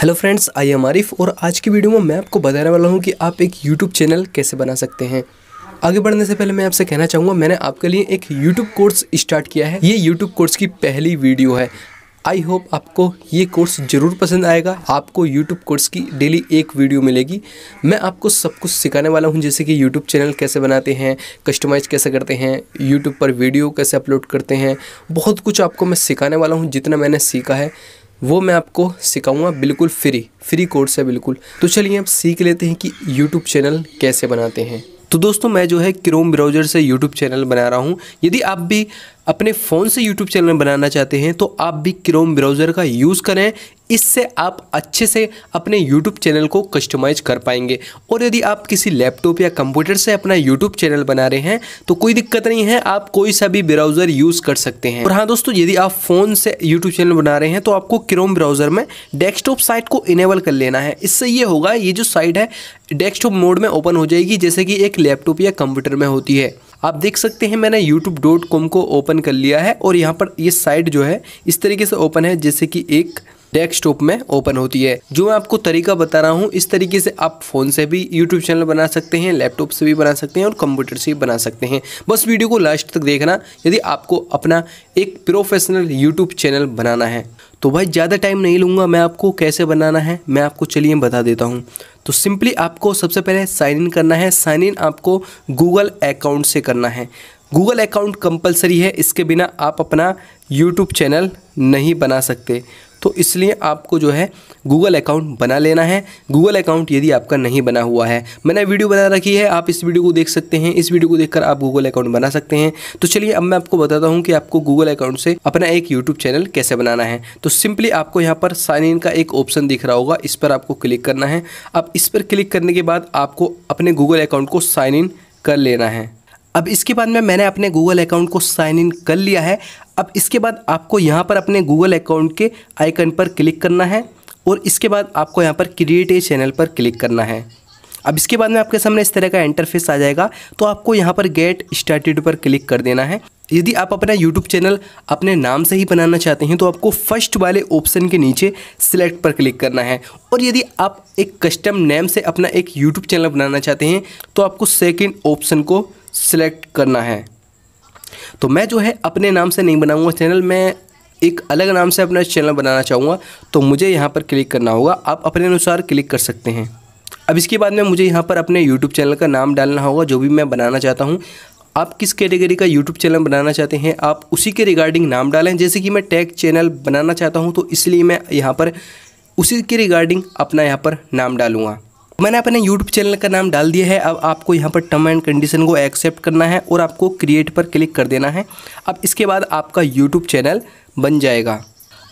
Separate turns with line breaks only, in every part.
hello friends I am Arif और आज की वीडियो में मैं आपको बताने वाला हूँ कि आप एक यूट्यूब चैनल कैसे बना सकते हैं आगे बढ़ने से पहले मैं आपसे कहना चाहूँगा मैंने आपके लिए एक यूट्यूब कोर्स स्टार्ट किया है ये यूट्यूब कोर्स की पहली वीडियो है आई होप आपको ये कोर्स ज़रूर पसंद आएगा आपको यूट्यूब कोर्स की डेली एक वीडियो मिलेगी मैं आपको सब कुछ सिखाने वाला हूँ जैसे कि यूट्यूब चैनल कैसे बनाते हैं कस्टमाइज़ कैसे करते हैं यूट्यूब पर वीडियो कैसे अपलोड करते हैं बहुत कुछ आपको मैं सिखाने वाला हूँ जितना मैंने सीखा है वो मैं आपको सिखाऊंगा बिल्कुल फ्री फ्री कोर्स है बिल्कुल तो चलिए आप सीख लेते हैं कि यूट्यूब चैनल कैसे बनाते हैं तो दोस्तों मैं जो है क्रोम ब्राउज़र से यूट्यूब चैनल बना रहा हूँ यदि आप भी अपने फ़ोन से यूट्यूब चैनल बनाना चाहते हैं तो आप भी क्रोम ब्राउज़र का यूज़ करें इससे आप अच्छे से अपने YouTube चैनल को कस्टमाइज कर पाएंगे और यदि आप किसी लैपटॉप या कंप्यूटर से अपना YouTube चैनल बना रहे हैं तो कोई दिक्कत नहीं है आप कोई सा भी ब्राउज़र यूज़ कर सकते हैं और हाँ दोस्तों यदि आप फ़ोन से यूट्यूब चैनल बना रहे हैं तो आपको क्रोम ब्राउज़र में डेस्कटॉप साइट को इनेबल कर लेना है इससे ये होगा ये जो साइट है डेस्कटॉप मोड में ओपन हो जाएगी जैसे कि एक लैपटॉप या कंप्यूटर में होती है आप देख सकते हैं मैंने youtube.com को ओपन कर लिया है और यहाँ पर ये साइट जो है इस तरीके से ओपन है जैसे कि एक डेस्कटॉप में ओपन होती है जो मैं आपको तरीका बता रहा हूँ इस तरीके से आप फोन से भी यूट्यूब चैनल बना सकते हैं लैपटॉप से भी बना सकते हैं और कंप्यूटर से भी बना सकते हैं बस वीडियो को लास्ट तक देखना यदि आपको अपना एक प्रोफेशनल यूट्यूब चैनल बनाना है तो भाई ज़्यादा टाइम नहीं लूँगा मैं आपको कैसे बनाना है मैं आपको चलिए बता देता हूँ तो सिंपली आपको सबसे पहले साइन इन करना है साइन इन आपको गूगल अकाउंट से करना है गूगल अकाउंट कंपलसरी है इसके बिना आप अपना यूट्यूब चैनल नहीं बना सकते तो इसलिए आपको जो है गूगल अकाउंट बना लेना है गूगल अकाउंट यदि आपका नहीं बना हुआ है मैंने वीडियो बना रखी है आप इस वीडियो को देख सकते हैं इस वीडियो को देखकर आप गूगल अकाउंट बना सकते हैं तो चलिए अब मैं आपको बताता हूँ कि आपको गूगल अकाउंट से अपना एक यूट्यूब चैनल कैसे बनाना है तो सिंपली आपको यहाँ पर साइन इन का एक ऑप्शन दिख रहा होगा इस पर आपको क्लिक करना है अब इस पर क्लिक करने के बाद आपको अपने गूगल अकाउंट को साइन इन कर लेना है अब इसके बाद में मैंने अपने गूगल अकाउंट को साइन इन कर लिया है अब इसके बाद आपको यहाँ पर अपने गूगल अकाउंट के आइकन पर क्लिक करना है और इसके बाद आपको यहाँ पर क्रिएट ए चैनल पर क्लिक करना है अब इसके बाद में आपके सामने इस तरह का इंटरफेस आ जाएगा तो आपको यहाँ पर गेट स्टार्टेड पर क्लिक कर देना है यदि आप अपना YouTube चैनल अपने नाम से ही बनाना चाहते हैं तो आपको फर्स्ट वाले ऑप्शन के नीचे सिलेक्ट पर क्लिक करना है और यदि आप एक कस्टम नेम से अपना एक YouTube चैनल बनाना चाहते हैं तो आपको सेकंड ऑप्शन को सिलेक्ट करना है तो मैं जो है अपने नाम से नहीं बनाऊँगा चैनल मैं एक अलग नाम से अपना चैनल बनाना चाहूँगा तो मुझे यहाँ पर क्लिक करना होगा आप अपने अनुसार क्लिक कर सकते हैं अब इसके बाद में मुझे यहाँ पर अपने यूट्यूब चैनल का नाम डालना होगा जो भी मैं बनाना चाहता हूँ आप किस कैटेगरी का यूट्यूब चैनल बनाना चाहते हैं आप उसी के रिगार्डिंग नाम डालें जैसे कि मैं टैग चैनल बनाना चाहता हूँ तो इसलिए मैं यहाँ पर उसी के रिगार्डिंग अपना यहाँ पर नाम डालूँगा मैंने अपने YouTube चैनल का नाम डाल दिया है अब आपको यहाँ पर टर्म एंड कंडीशन को एक्सेप्ट करना है और आपको क्रिएट पर क्लिक कर देना है अब इसके बाद आपका YouTube चैनल बन जाएगा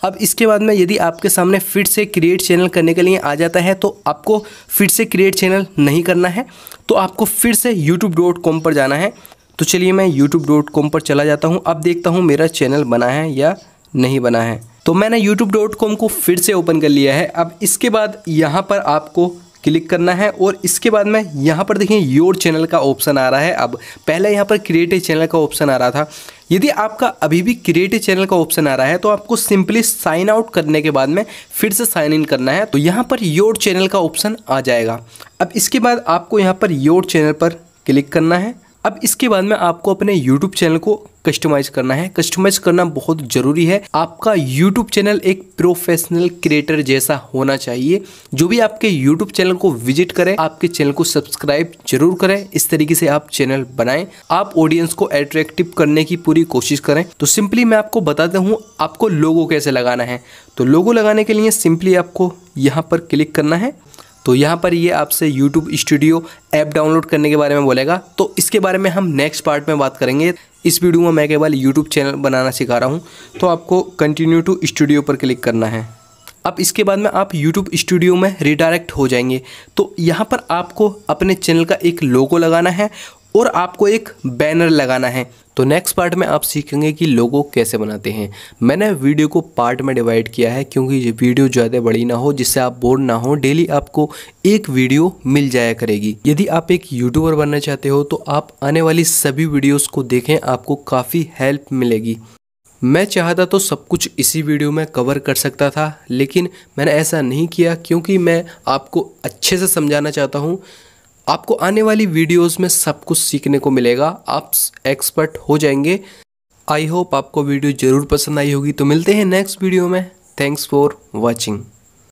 अब इसके बाद में यदि आपके सामने फिर से क्रिएट चैनल करने के लिए आ जाता है तो आपको फिर से क्रिएट चैनल नहीं करना है तो आपको फिर से यूट्यूब पर जाना है तो चलिए मैं यूट्यूब पर चला जाता हूँ अब देखता हूँ मेरा चैनल बना है या नहीं बना है तो मैंने यूट्यूब को फिर से ओपन कर लिया है अब इसके बाद यहाँ पर आपको क्लिक करना है और इसके बाद में यहाँ पर देखिए योर चैनल का ऑप्शन आ रहा है अब पहले यहाँ पर क्रिएट ए चैनल का ऑप्शन आ रहा था यदि आपका अभी भी क्रिएट ए चैनल का ऑप्शन आ रहा है तो आपको सिंपली साइन आउट करने के बाद में फिर से साइन इन करना है तो यहाँ पर योर चैनल का ऑप्शन आ जाएगा अब इसके बाद आपको यहाँ पर योर चैनल पर क्लिक करना है अब इसके बाद में आपको अपने यूट्यूब चैनल को कस्टमाइज करना है कस्टमाइज करना बहुत जरूरी है आपका यूट्यूब चैनल एक प्रोफेशनल क्रिएटर जैसा होना चाहिए जो भी आपके यूट्यूब चैनल को विजिट करे आपके चैनल को सब्सक्राइब जरूर करें इस तरीके से आप चैनल बनाए आप ऑडियंस को अट्रेक्टिव करने की पूरी कोशिश करें तो सिंपली मैं आपको बताता हूँ आपको लोगो कैसे लगाना है तो लोगो लगाने के लिए सिंपली आपको यहाँ पर क्लिक करना है तो यहाँ पर ये आपसे यूट्यूब स्टूडियो ऐप डाउनलोड करने के बारे में बोलेगा तो इसके बारे में हम नेक्स्ट पार्ट में बात करेंगे इस वीडियो में मैं केवल यूट्यूब चैनल बनाना सिखा रहा हूँ तो आपको कंटिन्यू टू स्टूडियो पर क्लिक करना है अब इसके बाद में आप YouTube स्टूडियो में रिडायरेक्ट हो जाएंगे तो यहाँ पर आपको अपने चैनल का एक लोगो लगाना है और आपको एक बैनर लगाना है तो नेक्स्ट पार्ट में आप सीखेंगे कि लोगो कैसे बनाते हैं मैंने वीडियो को पार्ट में डिवाइड किया है क्योंकि ये वीडियो ज़्यादा बड़ी ना हो जिससे आप बोर ना हो डेली आपको एक वीडियो मिल जाया करेगी यदि आप एक यूट्यूबर बनना चाहते हो तो आप आने वाली सभी वीडियोज़ को देखें आपको काफ़ी हेल्प मिलेगी मैं चाहता तो सब कुछ इसी वीडियो में कवर कर सकता था लेकिन मैंने ऐसा नहीं किया क्योंकि मैं आपको अच्छे से समझाना चाहता हूँ आपको आने वाली वीडियोस में सब कुछ सीखने को मिलेगा आप एक्सपर्ट हो जाएंगे आई होप आपको वीडियो ज़रूर पसंद आई होगी तो मिलते हैं नेक्स्ट वीडियो में थैंक्स फॉर वॉचिंग